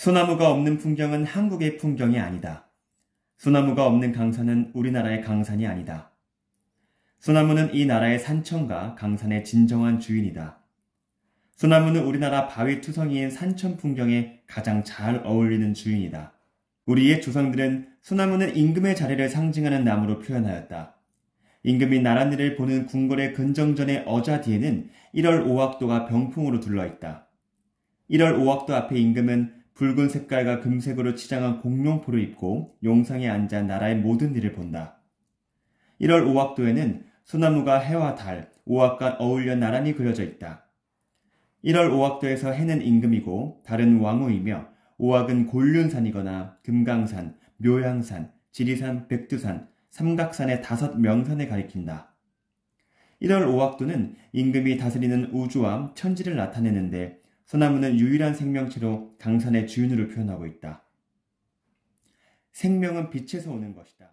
소나무가 없는 풍경은 한국의 풍경이 아니다. 소나무가 없는 강산은 우리나라의 강산이 아니다. 소나무는 이 나라의 산천과 강산의 진정한 주인이다. 소나무는 우리나라 바위 투성이인 산천 풍경에 가장 잘 어울리는 주인이다. 우리의 조상들은 소나무는 임금의 자리를 상징하는 나무로 표현하였다. 임금이 나란일을 보는 궁궐의 근정전의 어자 뒤에는 1월 오학도가 병풍으로 둘러있다. 1월 오학도 앞에 임금은 붉은 색깔과 금색으로 치장한 공룡포를 입고 용상에 앉아 나라의 모든 일을 본다. 1월 오학도에는 소나무가 해와 달, 오학과 어울려 나란히 그려져 있다. 1월 오학도에서 해는 임금이고 달은 왕후이며 오학은 곤륜산이거나 금강산, 묘양산, 지리산, 백두산, 삼각산의 다섯 명산을 가리킨다. 1월 오학도는 임금이 다스리는 우주와 천지를 나타내는데 소나무는 유일한 생명체로 강산의 주인으로 표현하고 있다. 생명은 빛에서 오는 것이다.